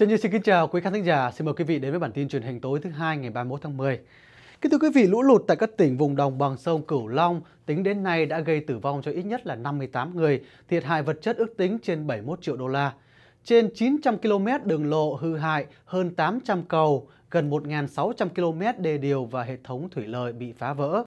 Trần Như xin kính chào quý khán thính giả. Xin mời quý vị đến với bản tin truyền hình tối thứ hai ngày 31 tháng 10. Kính thưa quý vị, lũ lụt tại các tỉnh vùng đồng bằng sông Cửu Long tính đến nay đã gây tử vong cho ít nhất là 58 người, thiệt hại vật chất ước tính trên 71 triệu đô la. Trên 900 km đường lộ hư hại, hơn 800 cầu, gần 1.600 km đê điều và hệ thống thủy lợi bị phá vỡ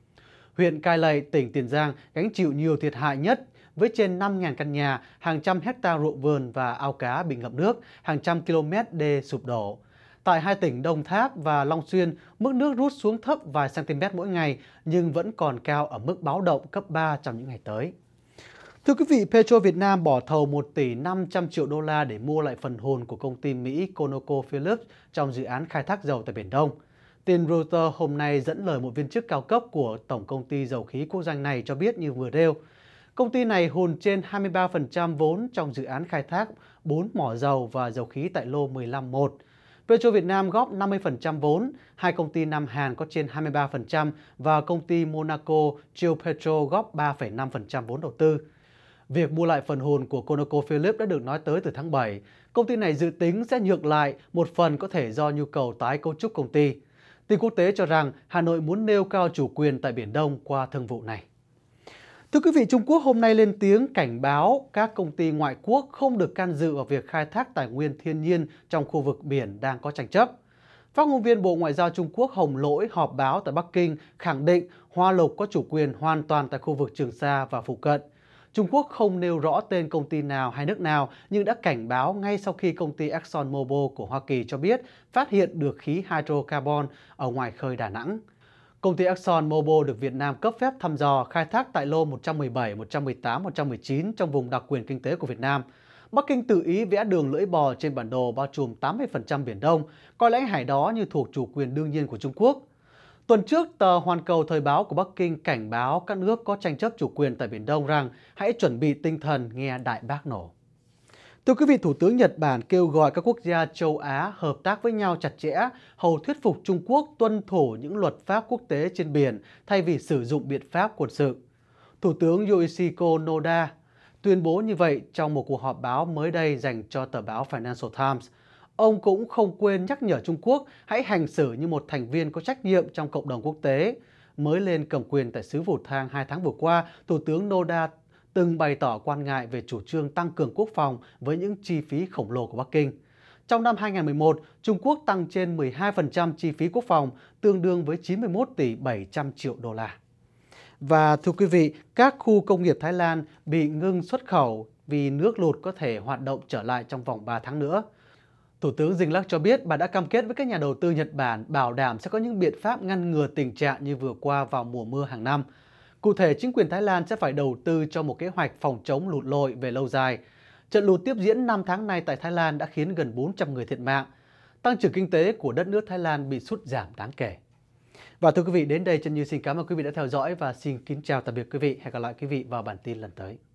huyện Cai Lậy, tỉnh Tiền Giang gánh chịu nhiều thiệt hại nhất với trên 5.000 căn nhà, hàng trăm hecta ruộng vườn và ao cá bị ngập nước, hàng trăm km đê sụp đổ. Tại hai tỉnh Đồng Tháp và Long Xuyên, mức nước rút xuống thấp vài cm mỗi ngày nhưng vẫn còn cao ở mức báo động cấp 3 trong những ngày tới. Thưa quý vị, Petro Việt Nam bỏ thầu 1 tỷ 500 triệu đô la để mua lại phần hồn của công ty Mỹ ConocoPhillips trong dự án khai thác dầu tại Biển Đông. Tin Reuters hôm nay dẫn lời một viên chức cao cấp của Tổng Công ty Dầu khí Quốc doanh này cho biết như vừa nêu. Công ty này hùn trên 23% vốn trong dự án khai thác 4 mỏ dầu và dầu khí tại lô 15-1. Petro Việt Nam góp 50% vốn, hai công ty Nam Hàn có trên 23% và công ty Monaco Petro góp 3,5% vốn đầu tư. Việc mua lại phần hồn của ConocoPhillips đã được nói tới từ tháng 7. Công ty này dự tính sẽ nhượng lại một phần có thể do nhu cầu tái cấu trúc công ty. Tin quốc tế cho rằng Hà Nội muốn nêu cao chủ quyền tại Biển Đông qua thương vụ này. Thưa quý vị, Trung Quốc hôm nay lên tiếng cảnh báo các công ty ngoại quốc không được can dự vào việc khai thác tài nguyên thiên nhiên trong khu vực biển đang có tranh chấp. Phát ngôn viên Bộ Ngoại giao Trung Quốc Hồng Lỗi họp báo tại Bắc Kinh khẳng định Hoa Lục có chủ quyền hoàn toàn tại khu vực Trường Sa và phụ cận. Trung Quốc không nêu rõ tên công ty nào hay nước nào nhưng đã cảnh báo ngay sau khi công ty ExxonMobil của Hoa Kỳ cho biết phát hiện được khí hydrocarbon ở ngoài khơi Đà Nẵng. Công ty ExxonMobil được Việt Nam cấp phép thăm dò khai thác tại lô 117, 118, 119 trong vùng đặc quyền kinh tế của Việt Nam. Bắc Kinh tự ý vẽ đường lưỡi bò trên bản đồ bao trùm 80% Biển Đông, coi lãnh hải đó như thuộc chủ quyền đương nhiên của Trung Quốc. Tuần trước, tờ Hoàn Cầu Thời báo của Bắc Kinh cảnh báo các nước có tranh chấp chủ quyền tại Biển Đông rằng hãy chuẩn bị tinh thần nghe đại bác nổ. Thưa quý vị, Thủ tướng Nhật Bản kêu gọi các quốc gia châu Á hợp tác với nhau chặt chẽ, hầu thuyết phục Trung Quốc tuân thủ những luật pháp quốc tế trên biển thay vì sử dụng biện pháp quân sự. Thủ tướng Yoshiko Noda tuyên bố như vậy trong một cuộc họp báo mới đây dành cho tờ báo Financial Times – ông cũng không quên nhắc nhở Trung Quốc hãy hành xử như một thành viên có trách nhiệm trong cộng đồng quốc tế. Mới lên cầm quyền tại xứ Vũ Thang hai tháng vừa qua, Thủ tướng Noda từng bày tỏ quan ngại về chủ trương tăng cường quốc phòng với những chi phí khổng lồ của Bắc Kinh. Trong năm 2011, Trung Quốc tăng trên 12% chi phí quốc phòng, tương đương với 91 tỷ 700 triệu đô la. Và thưa quý vị, các khu công nghiệp Thái Lan bị ngưng xuất khẩu vì nước lụt có thể hoạt động trở lại trong vòng 3 tháng nữa. Thủ tướng Dinh Lắc cho biết bà đã cam kết với các nhà đầu tư Nhật Bản bảo đảm sẽ có những biện pháp ngăn ngừa tình trạng như vừa qua vào mùa mưa hàng năm. Cụ thể, chính quyền Thái Lan sẽ phải đầu tư cho một kế hoạch phòng chống lụt lội về lâu dài. Trận lụt tiếp diễn 5 tháng nay tại Thái Lan đã khiến gần 400 người thiệt mạng. Tăng trưởng kinh tế của đất nước Thái Lan bị sút giảm đáng kể. Và thưa quý vị, đến đây Trần Như xin cảm ơn quý vị đã theo dõi và xin kính chào tạm biệt quý vị. Hẹn gặp lại quý vị vào bản tin lần tới.